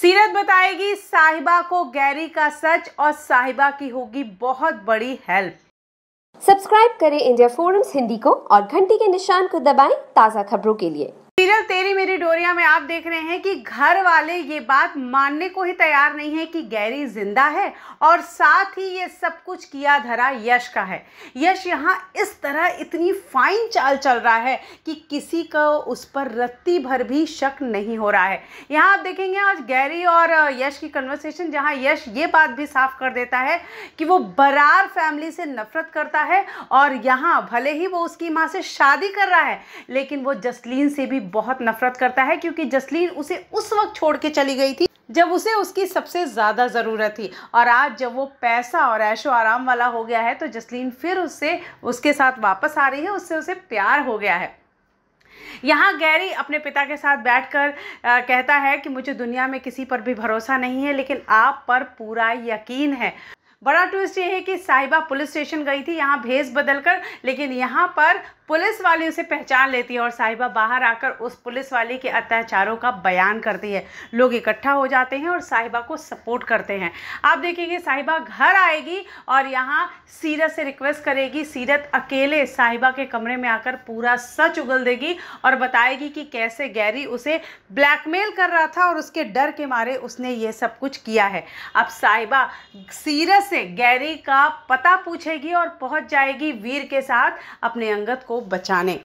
सीरत बताएगी साहिबा को गैरी का सच और साहिबा की होगी बहुत बड़ी हेल्प सब्सक्राइब करें इंडिया फोरम्स हिंदी को और घंटी के निशान को दबाएं ताज़ा खबरों के लिए सीरियल तेरी मेरी डोरिया में आप देख रहे हैं कि घर वाले ये बात मानने को ही तैयार नहीं है कि गैरी जिंदा है और साथ ही ये सब कुछ किया धरा यश का है यश यहाँ इस तरह इतनी फाइन चाल चल रहा है कि किसी का उस पर रत्ती भर भी शक नहीं हो रहा है यहाँ आप देखेंगे आज गैरी और यश की कन्वर्सेशन जहाँ यश ये बात भी साफ कर देता है कि वो बरार फैमिली से नफरत करता है और यहाँ भले ही वो उसकी माँ से शादी कर रहा है लेकिन वो जसलीन से भी बहुत नफरत करता है क्योंकि जसलीन उसे उस वक्त छोड़ के चली गई थी जब उसे उसकी सबसे ज़्यादा ज़रूरत थी और आज जब वो पैसा और ऐशो आराम वाला हो गया है तो जसलीन फिर उससे उसके साथ वापस आ रही है उससे उसे प्यार हो गया है यहाँ गैरी अपने पिता के साथ बैठकर कहता है कि मुझे दुनिया में किसी पर भी भरोसा नहीं है लेकिन आप पर पूरा यकीन है बड़ा ट्विस्ट ये है कि साहिबा पुलिस स्टेशन गई थी यहाँ भेज बदल कर लेकिन यहाँ पर पुलिस वाली उसे पहचान लेती है और साहिबा बाहर आकर उस पुलिस वाली के अत्याचारों का बयान करती है लोग इकट्ठा हो जाते हैं और साहिबा को सपोर्ट करते हैं आप देखेंगे साहिबा घर आएगी और यहाँ सीरत से रिक्वेस्ट करेगी सीरत अकेले साहिबा के कमरे में आकर पूरा सच उगल देगी और बताएगी कि कैसे गैरी उसे ब्लैकमेल कर रहा था और उसके डर के मारे उसने ये सब कुछ किया है अब साहिबा सीरत से गैरी का पता पूछेगी और पहुंच जाएगी वीर के साथ अपने अंगत को बचाने